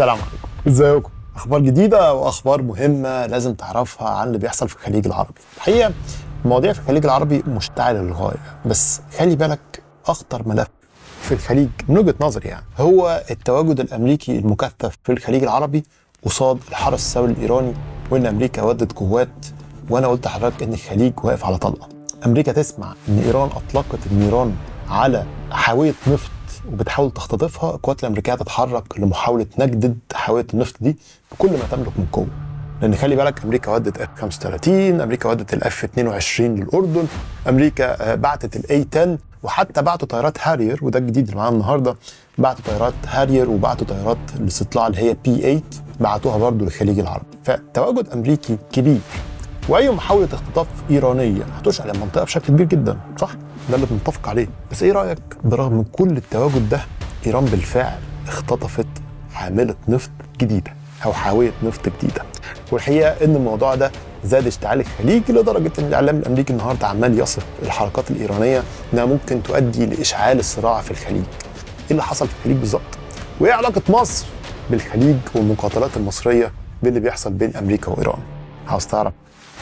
السلام عليكم ازيكم اخبار جديده واخبار مهمه لازم تعرفها عن اللي بيحصل في الخليج العربي الحقيقه المواضيع في الخليج العربي مشتعله للغايه بس خلي بالك اخطر ملف في الخليج من وجهه نظري يعني هو التواجد الامريكي المكثف في الخليج العربي قصاد الحرس الثوري الايراني وان امريكا ودت قوات وانا قلت لحضرتك ان الخليج واقف على طلقه امريكا تسمع ان ايران اطلقت النيران على حاويه نفط وبتحاول تختطفها القوات الامريكيه تتحرك لمحاوله نجدد حاويه النفط دي بكل ما تملك من قوه لان خلي بالك امريكا ودت اف 35 امريكا ودت الاف 22 للاردن امريكا آه، بعتت الاي 10 وحتى بعتوا طيارات هارير وده الجديد اللي معانا النهارده بعتوا طيارات هارير وبعتوا طيارات الاستطلاع اللي هي بي 8 بعتوها برضه للخليج العربي فتواجد امريكي كبير واي محاوله اختطاف ايرانيه هتشعل المنطقه بشكل كبير جدا صح ده اللي بنتفق عليه بس ايه رايك برغم كل التواجد ده ايران بالفعل اختطفت عامله نفط جديده او حاويه نفط جديده والحقيقه ان الموضوع ده زاد اشتعال الخليج لدرجه ان الاعلام الامريكي النهارده عمال يصف الحركات الايرانيه انها ممكن تؤدي لاشعال الصراع في الخليج. ايه اللي حصل في الخليج بالظبط؟ وايه علاقه مصر بالخليج والمقاتلات المصريه باللي بيحصل بين امريكا وايران؟ عاوز تعرف؟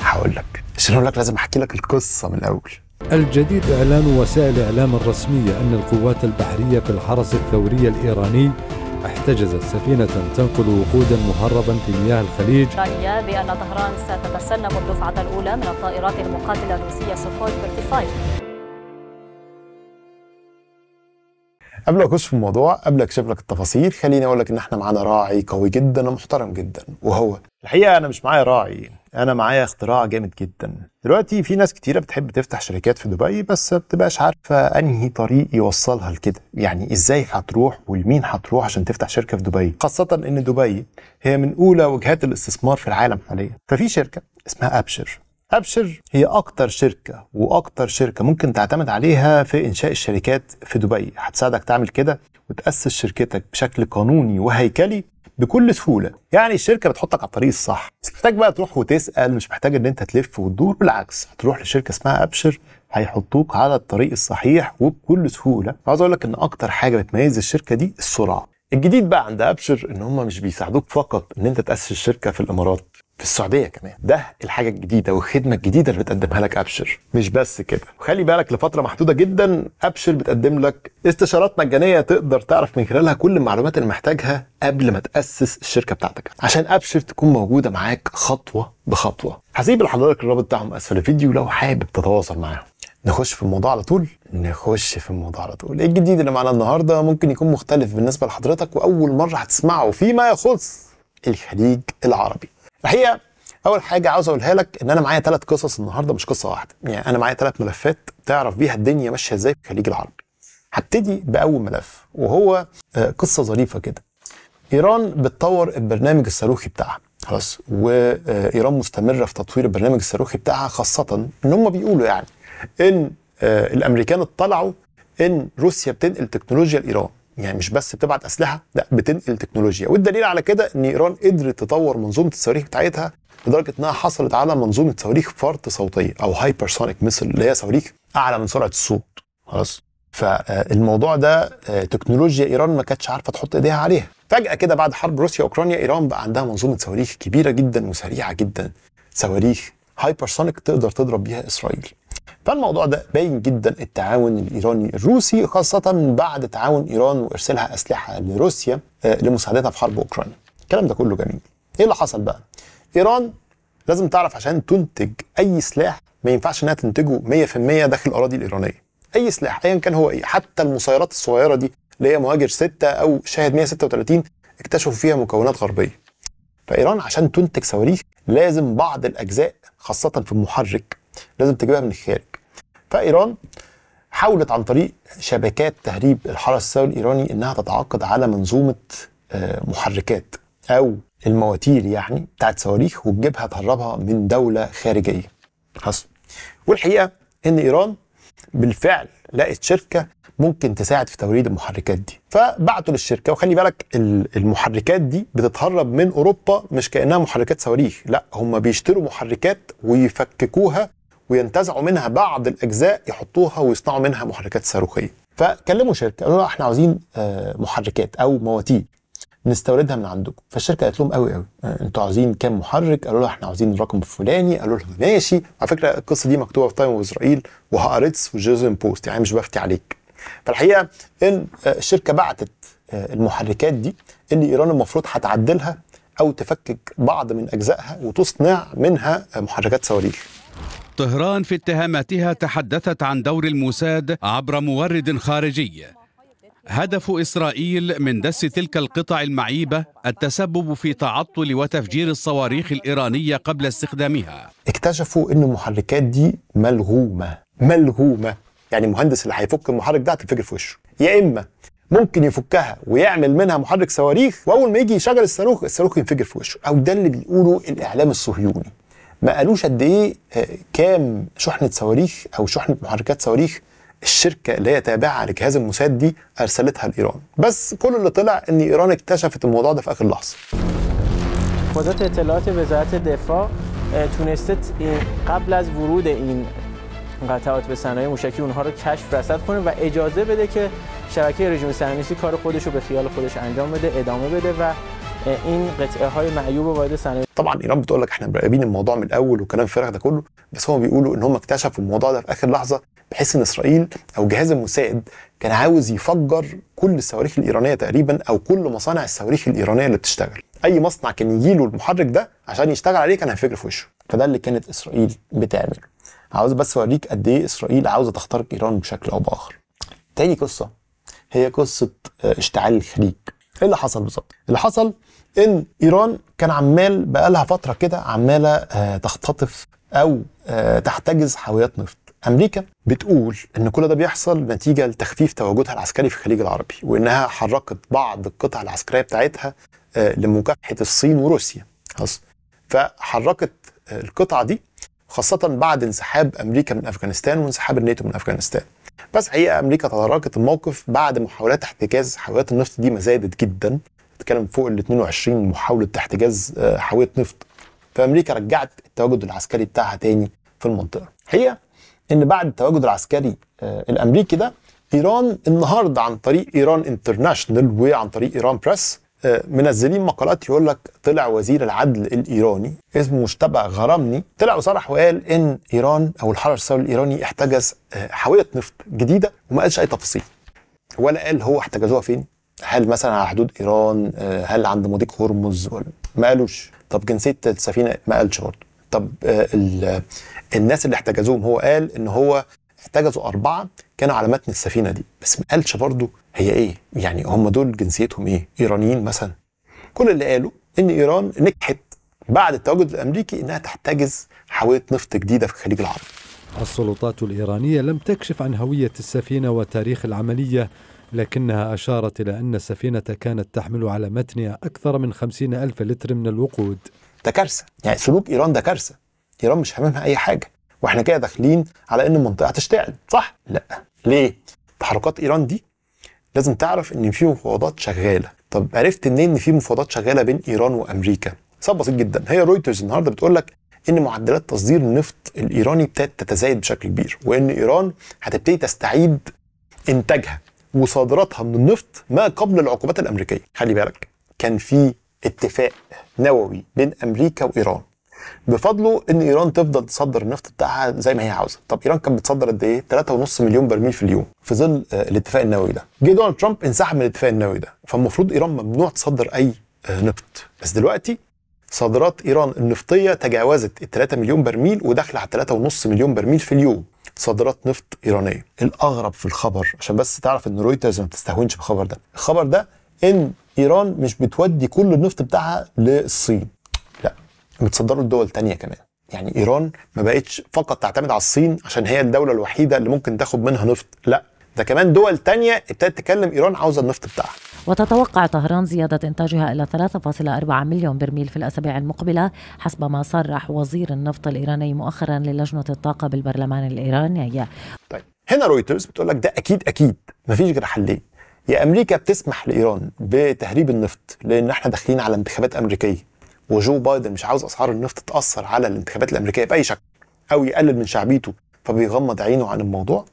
هقول لك، عشان اقول لك لازم احكي لك القصه من الاول. الجديد إعلان وسائل الإعلام الرسمية أن القوات البحرية في الحرس الثوري الإيراني احتجزت سفينة تنقل وقودا مهربا في مياه الخليج رأي بأن طهران ستتسنم الدفعة الأولى من الطائرات المقاتلة الروسية سوخوي 35 قبل اخش في الموضوع قبل اكشف لك التفاصيل خليني اقول لك ان احنا معانا راعي قوي جدا ومحترم جدا وهو الحقيقه انا مش معايا راعي انا معايا اختراع جامد جدا دلوقتي في ناس كتيره بتحب تفتح شركات في دبي بس ما بتبقاش عارفه انهي طريق يوصلها لكده يعني ازاي هتروح ولمين هتروح عشان تفتح شركه في دبي خاصه ان دبي هي من اولى وجهات الاستثمار في العالم حاليا ففي شركه اسمها ابشر أبشر هي أكتر شركة وأكتر شركة ممكن تعتمد عليها في إنشاء الشركات في دبي هتساعدك تعمل كده وتأسس شركتك بشكل قانوني وهيكلي بكل سهولة يعني الشركة بتحطك على الطريق الصح مش محتاج بقى تروح وتسأل مش محتاج ان انت تلف وتدور بالعكس هتروح لشركة اسمها أبشر هيحطوك على الطريق الصحيح وبكل سهولة عاوز اقول لك ان اكتر حاجة بتميز الشركة دي السرعة الجديد بقى عند أبشر ان هم مش بيساعدوك فقط ان انت تأسس الشركة في الامارات في السعوديه كمان ده الحاجه الجديده والخدمه الجديده اللي بتقدمها لك ابشر مش بس كده وخلي بالك لفتره محدوده جدا ابشر بتقدم لك استشارات مجانيه تقدر تعرف من خلالها كل المعلومات اللي محتاجها قبل ما تاسس الشركه بتاعتك عشان ابشر تكون موجوده معاك خطوه بخطوه هسيب لحضرتك الرابط بتاعهم اسفل الفيديو لو حابب تتواصل معاهم نخش في الموضوع على طول نخش في الموضوع على طول ايه الجديد اللي معانا النهارده ممكن يكون مختلف بالنسبه لحضرتك واول مره هتسمعه فيما يخص الخليج العربي الحقيقه اول حاجه عاوز اقولها لك ان انا معايا ثلاث قصص النهارده مش قصه واحده يعني انا معايا ثلاث ملفات تعرف بيها الدنيا ماشيه ازاي في الخليج العربي هبتدي باول ملف وهو آه، قصه ظريفه كده ايران بتطور البرنامج الصاروخي بتاعها خلاص وايران آه، مستمره في تطوير البرنامج الصاروخي بتاعها خاصه ان هم بيقولوا يعني ان آه، الامريكان اطلعوا ان روسيا بتنقل تكنولوجيا لايران يعني مش بس بتبعت اسلحه لا بتنقل تكنولوجيا والدليل على كده ان ايران قدرت تطور منظومه الصواريخ بتاعتها لدرجه انها حصلت على منظومه صواريخ فرط صوتيه او هايبرسونيك ميسل اللي هي صواريخ اعلى من سرعه الصوت خلاص فالموضوع ده آه، تكنولوجيا ايران ما كانتش عارفه تحط ايديها عليها فجاه كده بعد حرب روسيا اوكرانيا ايران بقى عندها منظومه صواريخ كبيره جدا وسريعه جدا صواريخ هايبرسونيك تقدر تضرب بيها اسرائيل فالموضوع ده باين جدا التعاون الايراني الروسي خاصه بعد تعاون ايران وارسالها اسلحه لروسيا آه، لمساعدتها في حرب اوكرانيا الكلام ده كله جميل ايه اللي حصل بقى ايران لازم تعرف عشان تنتج اي سلاح ما ينفعش انها تنتجه 100% داخل الاراضي الايرانيه اي سلاح ايا كان هو ايه حتى المسيرات الصغيره دي اللي هي مهاجر 6 او شاهد 136 اكتشفوا فيها مكونات غربيه فايران عشان تنتج صواريخ لازم بعض الاجزاء خاصه في المحرك لازم تجيبها من الخارج فايران حاولت عن طريق شبكات تهريب الحرس الثوري الايراني انها تتعاقد على منظومه آه، محركات او المواتير يعني بتاعت صواريخ وتجيبها تهربها من دوله خارجيه حصل والحقيقه ان ايران بالفعل لقت شركه ممكن تساعد في توريد المحركات دي فبعتوا للشركه وخلي بالك المحركات دي بتتهرب من اوروبا مش كانها محركات صواريخ لا هم بيشتروا محركات ويفككوها وينتزعوا منها بعض الاجزاء يحطوها ويصنعوا منها محركات صاروخيه فكلموا شركه قالوا لها احنا عاوزين آه، محركات او مواتير نستوردها من عندكم فالشركه قالت لهم قوي قوي آه، انتوا عاوزين كام محرك قالوا لها احنا عاوزين الرقم الفلاني قالوا لهم ماشي على فكره القصه دي مكتوبه في تايم اسرائيل وهارتس وجوزن بوست يعني مش بفتي عليك فالحقيقه ان آه، الشركه بعتت المحركات دي اللي ايران المفروض هتعدلها او تفكك بعض من اجزائها وتصنع منها محركات صواريخ طهران في اتهاماتها تحدثت عن دور الموساد عبر مورد خارجي هدف إسرائيل من دس تلك القطع المعيبة التسبب في تعطل وتفجير الصواريخ الإيرانية قبل استخدامها اكتشفوا أن المحركات دي ملغومة ملغومة يعني المهندس اللي هيفك المحرك ده هتنفجر في وشه يا إما ممكن يفكها ويعمل منها محرك صواريخ واول ما يجي يشغل الصاروخ الصاروخ ينفجر في وشه او ده اللي بيقوله الاعلام الصهيوني ما قالوش قد ايه آه، كام شحنه صواريخ او شحنه محركات صواريخ الشركه اللي هي تابعه لجهاز الموساد دي ارسلتها لايران بس كل اللي طلع ان ايران اكتشفت الموضوع ده في اخر لحظه وزارة اطلاعات وزارت دفاع آه، تونستت قبل از ورود این قطعات به صنایع موشکی اونها رو کشف رصد کنه و اجازه بده که شبکه رژیم صهیونیستی کار خودش رو به خیال خودش انجام بده ادامه بده و این قطعه های معیوب وارد صنایع طبعا ایران بتقول لك احنا مراقبين الموضوع من الاول وكلام فارغ ده كله بس هم بيقولوا ان هم اكتشفوا الموضوع ده في اخر لحظه بحيث ان اسرائيل او جهاز الموساد كان عاوز يفجر كل الصواريخ الايرانيه تقريبا او كل مصانع الصواريخ الايرانيه اللي بتشتغل اي مصنع كان يجيله المحرك ده عشان يشتغل عليه كان هيفجر في وشه فده اللي كانت اسرائيل بتعمله عاوز بس اوريك قد ايه اسرائيل عاوزه تخترق ايران بشكل او باخر تاني قصه هي قصه آه، اشتعال الخليج ايه اللي حصل بالظبط اللي حصل ان ايران كان عمال بقالها فتره كده عماله آه، تختطف او آه، تحتجز حاويات نفط امريكا بتقول ان كل ده بيحصل نتيجه لتخفيف تواجدها العسكري في الخليج العربي وانها حركت بعض القطع العسكريه بتاعتها آه، لمكافحه الصين وروسيا خلاص فحركت القطعه دي خاصه بعد انسحاب امريكا من افغانستان وانسحاب الناتو من افغانستان بس حقيقه امريكا تداركت الموقف بعد محاولات احتجاز حاويات النفط دي ما زادت جدا بتتكلم فوق ال 22 محاوله احتجاز آه، حاويه نفط فامريكا رجعت التواجد العسكري بتاعها تاني في المنطقه الحقيقه ان بعد التواجد العسكري آه، الامريكي ده ايران النهارده عن طريق ايران انترناشونال وعن طريق ايران بريس آه، منزلين مقالات يقول لك طلع وزير العدل الايراني اسمه مشتبع غرامني طلع وصرح وقال ان ايران او الحرس الثوري الايراني احتجز حاويه نفط جديده وما قالش اي تفاصيل ولا قال هو احتجزوها فين هل مثلا على حدود ايران آه، هل عند مضيق هرمز ما قالوش طب جنسيه السفينه ما قالش برضه طب آه، الناس اللي احتجزوهم هو قال ان هو احتجزوا اربعه كانوا على متن السفينه دي بس ما قالش برضه هي ايه يعني هم دول جنسيتهم ايه ايرانيين مثلا كل اللي قالوا ان ايران نجحت بعد التواجد الامريكي انها تحتجز حاويه نفط جديده في الخليج العربي السلطات الايرانيه لم تكشف عن هويه السفينه وتاريخ العمليه لكنها أشارت إلى أن السفينة كانت تحمل على متنها أكثر من خمسين ألف لتر من الوقود ده كارثة يعني سلوك إيران ده كارثة إيران مش حمامها أي حاجة واحنا كده داخلين على ان المنطقه تشتعل صح لا ليه تحركات ايران دي لازم تعرف ان في مفاوضات شغاله طب عرفت منين ان في مفاوضات شغاله بين ايران وامريكا سبب بسيط جدا هي رويترز النهارده بتقول لك ان معدلات تصدير النفط الايراني ابتدت تتزايد بشكل كبير وان ايران هتبتدي تستعيد انتاجها وصادراتها من النفط ما قبل العقوبات الامريكيه خلي بالك كان في اتفاق نووي بين امريكا وايران بفضله ان ايران تفضل تصدر النفط بتاعها زي ما هي عاوزه طب ايران كانت بتصدر قد ايه 3.5 مليون برميل في اليوم في ظل آه، الاتفاق النووي ده جه دونالد ترامب انسحب من الاتفاق النووي ده فالمفروض ايران ممنوع تصدر اي آه، نفط بس دلوقتي صادرات ايران النفطيه تجاوزت ال 3 مليون برميل وداخله على 3.5 مليون برميل في اليوم صادرات نفط ايرانيه الاغرب في الخبر عشان بس تعرف ان رويترز ما بتستهونش بالخبر ده الخبر ده ان ايران مش بتودي كل النفط بتاعها للصين لا بتصدره لدول تانية كمان يعني ايران ما بقتش فقط تعتمد على الصين عشان هي الدوله الوحيده اللي ممكن تاخد منها نفط لا ده كمان دول تانية ابتدت تكلم ايران عاوزه النفط بتاعها وتتوقع طهران زيادة إنتاجها إلى 3.4 مليون برميل في الأسابيع المقبلة حسب ما صرح وزير النفط الإيراني مؤخرا للجنة الطاقة بالبرلمان الإيراني طيب هنا رويترز بتقول لك ده أكيد أكيد مفيش غير حلين يا أمريكا بتسمح لإيران بتهريب النفط لأن احنا داخلين على انتخابات أمريكية وجو بايدن مش عاوز اسعار النفط تاثر على الانتخابات الامريكيه باي شكل او يقلل من شعبيته فبيغمض عينه عن الموضوع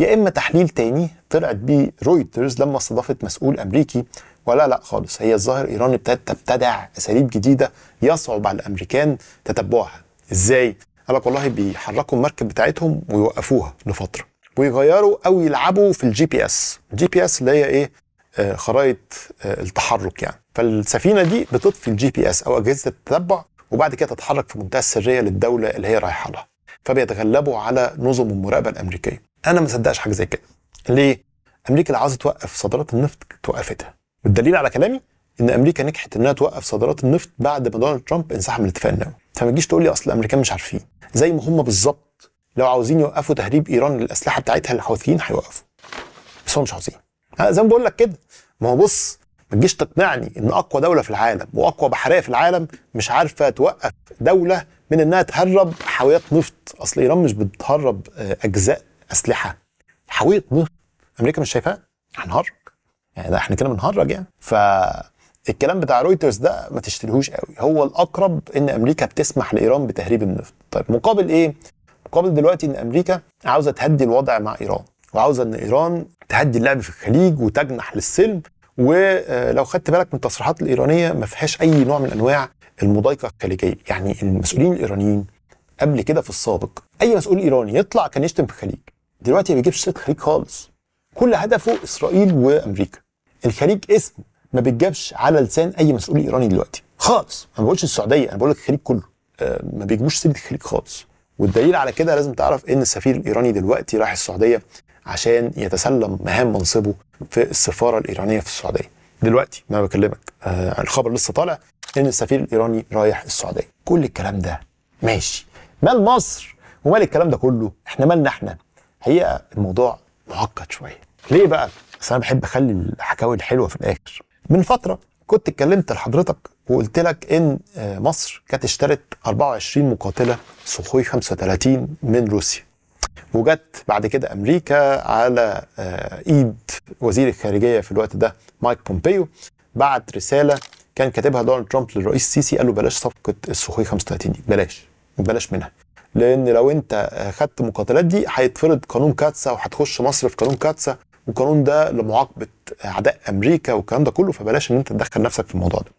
يا اما تحليل تاني طلعت بيه رويترز لما استضافت مسؤول امريكي ولا لا خالص هي الظاهر ايران ابتدت تبتدع اساليب جديده يصعب على الامريكان تتبعها ازاي قال لك والله بيحركوا المركب بتاعتهم ويوقفوها لفتره ويغيروا او يلعبوا في الجي بي اس الجي بي اس اللي هي ايه آه، خرائط آه، التحرك يعني فالسفينه دي بتطفي الجي بي اس او اجهزه التتبع وبعد كده تتحرك في منتهى السريه للدوله اللي هي رايحه لها فبيتغلبوا على نظم المراقبه الامريكيه انا ما صدقش حاجه زي كده ليه امريكا اللي عاوزه توقف صادرات النفط توقفتها والدليل على كلامي ان امريكا نجحت انها توقف صادرات النفط بعد ما دونالد ترامب انسحب من الاتفاق النووي فما تجيش تقول لي اصل الامريكان مش عارفين زي ما هم بالظبط لو عاوزين يوقفوا تهريب ايران للاسلحه بتاعتها للحوثيين هيوقفوا بس هم مش عاوزين زي ما بقول لك كده ما هو بص ما تجيش تقنعني ان اقوى دوله في العالم واقوى بحريه في العالم مش عارفه توقف دوله من انها تهرب حاويات نفط اصل ايران مش بتهرب آه، اجزاء اسلحه حاويه نفط امريكا مش شايفاه هنهرج يعني ده احنا كده بنهرج يعني ف الكلام بتاع رويترز ده ما تشتريهوش قوي هو الاقرب ان امريكا بتسمح لايران بتهريب النفط طيب مقابل ايه مقابل دلوقتي ان امريكا عاوزه تهدي الوضع مع ايران وعاوزه ان ايران تهدي اللعب في الخليج وتجنح للسلم ولو خدت بالك من التصريحات الايرانيه ما فيهاش اي نوع من انواع المضايقه الخليجيه يعني المسؤولين الايرانيين قبل كده في السابق اي مسؤول ايراني يطلع كان يشتم في الخليج دلوقتي ما بيجيبش الخليج خالص كل هدفه اسرائيل وامريكا الخليج اسم ما بيتجابش على لسان اي مسؤول ايراني دلوقتي خالص انا ما بقولش السعوديه انا بقول لك الخليج كله آه، ما بيجيبوش سيره الخليج خالص والدليل على كده لازم تعرف ان السفير الايراني دلوقتي راح السعوديه عشان يتسلم مهام منصبه في السفاره الايرانيه في السعوديه دلوقتي ما بكلمك آه الخبر لسه طالع ان السفير الايراني رايح السعوديه كل الكلام ده ماشي مال مصر ومال الكلام ده كله احنا مالنا احنا هي الموضوع معقد شويه ليه بقى؟ بس انا بحب اخلي الحكاوي الحلوه في الاخر. من فتره كنت اتكلمت لحضرتك وقلت لك ان آه، مصر كانت اشترت 24 مقاتله سخوي 35 من روسيا. وجت بعد كده امريكا على آه، ايد وزير الخارجيه في الوقت ده مايك بومبيو بعت رساله كان كاتبها دونالد ترامب للرئيس السيسي قال له بلاش صفقه السخوي 35 دي بلاش بلاش منها لان لو انت آه، خدت المقاتلات دي هيتفرض قانون كاتسا وهتخش مصر في قانون كاتسا والقانون ده لمعاقبه اعداء امريكا والكلام ده كله فبلاش ان انت تدخل نفسك في الموضوع ده.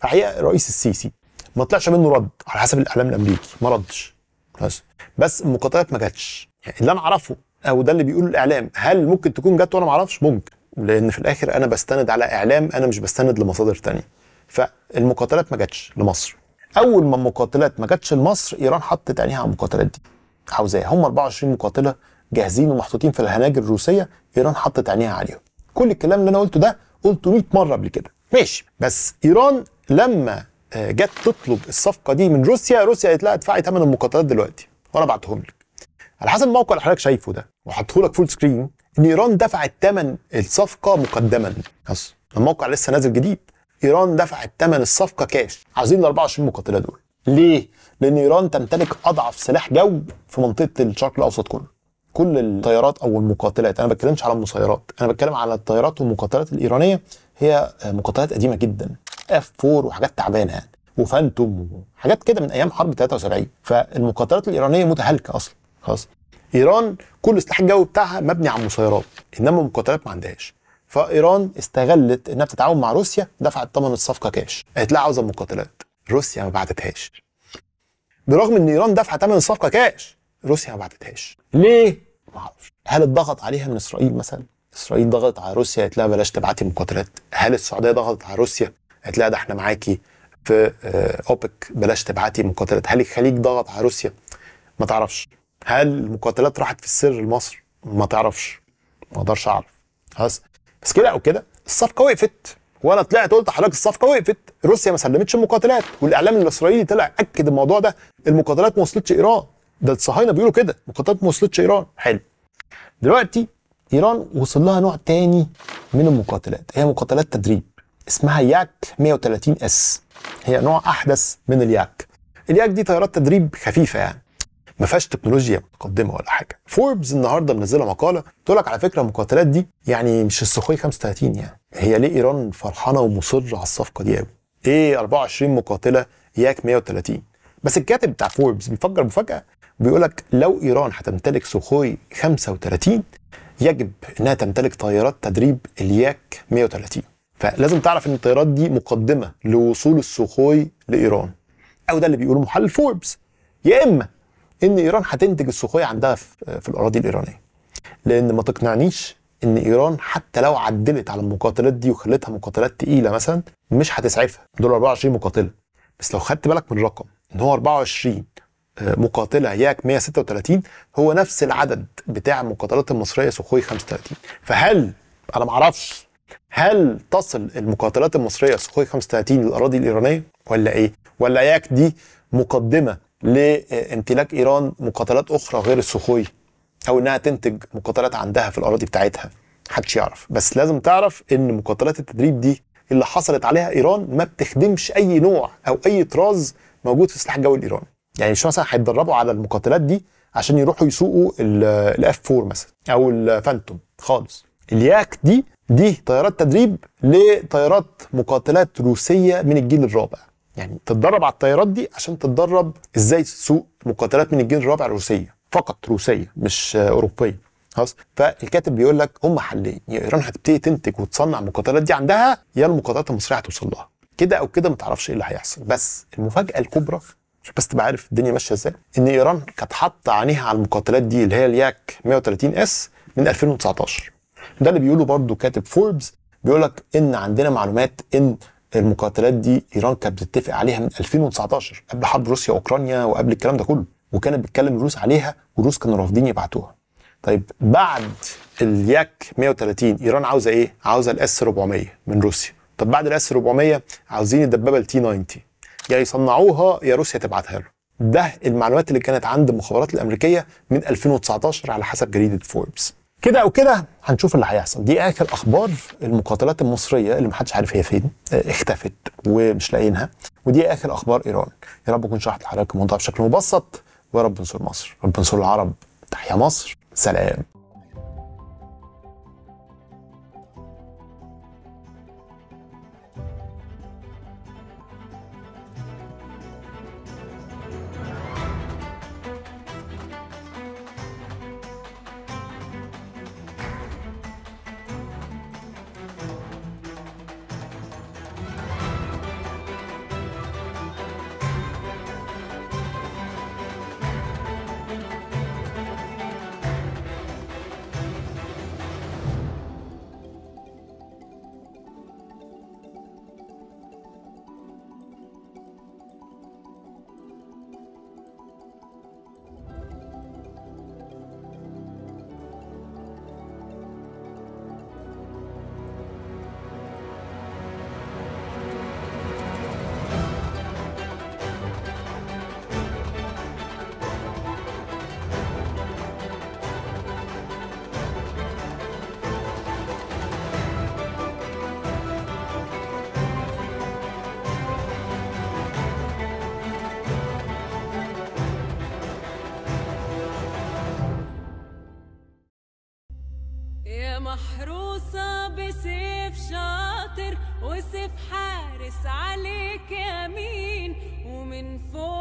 فحقيقه الرئيس السيسي ما طلعش منه رد على حسب الاعلام الامريكي ما ردش بس بس المقاطعات ما جاتش يعني اللي انا اعرفه او ده اللي بيقوله الاعلام هل ممكن تكون جت وانا ما اعرفش ممكن لان في الاخر انا بستند على اعلام انا مش بستند لمصادر تانية فالمقاتلات ما جاتش لمصر اول ما المقاتلات ما جاتش لمصر ايران حطت عينيها على المقاتلات دي عاوزاها هم 24 مقاتله جاهزين ومحطوطين في الهناجر الروسيه ايران حطت عينيها عليهم كل الكلام اللي انا قلته ده قلته 100 مره قبل كده ماشي بس ايران لما آه، جت تطلب الصفقه دي من روسيا روسيا قالت لها ادفعي ثمن المقاتلات دلوقتي وانا بعتهم لك على حسب الموقع اللي حضرتك شايفه ده وحطه لك فول سكرين ان ايران دفعت ثمن الصفقه مقدما اصل الموقع لسه نازل جديد ايران دفعت ثمن الصفقه كاش عايزين ال 24 مقاتله دول ليه؟ لان ايران تمتلك اضعف سلاح جو في منطقه الشرق الاوسط كله كل الطيارات او المقاتلات انا ما بتكلمش على المسيرات انا بتكلم على الطيارات والمقاتلات الايرانيه هي مقاتلات قديمه جدا اف 4 وحاجات تعبانه يعني وفانتوم وحاجات كده من ايام حرب 73 فالمقاتلات الايرانيه متهالكه اصلا خلاص ايران كل سلاح الجوي بتاعها مبني على المسيرات انما المقاتلات ما عندهاش فايران استغلت انها بتتعاون مع روسيا دفعت ثمن الصفقه كاش قالت لها عاوزه مقاتلات روسيا ما بعتتهاش برغم ان ايران دفعت ثمن الصفقه كاش روسيا ما بعتتهاش ليه معرفش هل الضغط عليها من اسرائيل مثلا اسرائيل ضغطت على روسيا قالت لها بلاش تبعتي مقاتلات هل السعوديه ضغطت على روسيا قالت لها ده احنا معاكي في آه، اوبك بلاش تبعتي مقاتلات هل الخليج ضغط على روسيا ما تعرفش هل المقاتلات راحت في السر لمصر ما تعرفش ما اقدرش اعرف خلاص بس كده او كده الصفقه وقفت وانا طلعت قلت لحضرتك الصفقه وقفت روسيا ما سلمتش المقاتلات والاعلام الاسرائيلي طلع اكد الموضوع ده المقاتلات ما وصلتش ايران ده الصهاينه بيقولوا كده المقاتلات ما وصلتش ايران حلو دلوقتي ايران وصل لها نوع تاني من المقاتلات هي مقاتلات تدريب اسمها ياك 130 اس هي نوع احدث من الياك الياك دي طيارات تدريب خفيفه يعني ما فيهاش تكنولوجيا متقدمه ولا حاجه فوربس النهارده منزله مقاله تقول لك على فكره المقاتلات دي يعني مش السخوي 35 يعني هي ليه ايران فرحانه ومصره على الصفقه دي قوي ايه 24 مقاتله ياك 130 بس الكاتب بتاع فوربس بيفجر مفاجاه بيقول لك لو ايران هتمتلك سوخوي 35 يجب انها تمتلك طيارات تدريب الياك 130 فلازم تعرف ان الطيارات دي مقدمه لوصول السوخوي لايران او ده اللي بيقوله محلل فوربس يا اما ان ايران هتنتج السوخوي عندها في الاراضي الايرانيه لان ما تقنعنيش ان ايران حتى لو عدلت على المقاتلات دي وخلتها مقاتلات تقيله مثلا مش هتسعفها دول 24 مقاتله بس لو خدت بالك من الرقم ان هو 24 مقاتله ياك 136 هو نفس العدد بتاع المقاتلات المصريه سخوي 35 فهل انا ما اعرفش هل تصل المقاتلات المصريه سخوي 35 للاراضي الايرانيه ولا ايه ولا ياك دي مقدمه لامتلاك ايران مقاتلات اخرى غير السخوي او انها تنتج مقاتلات عندها في الاراضي بتاعتها حدش يعرف بس لازم تعرف ان مقاتلات التدريب دي اللي حصلت عليها ايران ما بتخدمش اي نوع او اي طراز موجود في السلاح الجوي الايراني يعني مش مثلا هيتدربوا على المقاتلات دي عشان يروحوا يسوقوا الاف 4 مثلا او الفانتوم خالص الياك دي دي طيارات تدريب لطيارات مقاتلات روسيه من الجيل الرابع يعني تتدرب على الطيارات دي عشان تتدرب ازاي تسوق مقاتلات من الجيل الرابع الروسيه فقط روسيه مش اوروبيه خلاص فالكاتب بيقول لك هم حلين يا ايران هتبتدي تنتج وتصنع المقاتلات دي عندها يا المقاتلات المصريه هتوصل لها كده او كده ما تعرفش ايه اللي هيحصل بس المفاجاه الكبرى مش بس تبقى عارف الدنيا ماشيه ازاي ان ايران كانت حاطه عينيها على المقاتلات دي اللي هي الياك 130 اس من 2019 ده اللي بيقوله برضو كاتب فوربس بيقول لك ان عندنا معلومات ان المقاتلات دي ايران كانت بتتفق عليها من 2019 قبل حرب روسيا اوكرانيا وقبل الكلام ده كله وكانت بتكلم الروس عليها والروس كانوا رافضين يبعتوها طيب بعد الياك 130 ايران عاوزه ايه عاوزه الاس 400 من روسيا طب بعد الاس 400 عاوزين الدبابه التي 90 يا يصنعوها يا روسيا تبعتها له ده المعلومات اللي كانت عند المخابرات الامريكيه من 2019 على حسب جريده فوربس كده او كده هنشوف اللي هيحصل دي اخر اخبار المقاتلات المصريه اللي محدش عارف هي فين آه، اختفت ومش لاقيينها ودي اخر اخبار ايران يا رب اكون شرحت لحضرتك الموضوع بشكل مبسط ويا رب نصر مصر رب نصر العرب تحيا مصر سلام محروسة بسيف شاطر وسيف حارس عليك يمين ومن فوق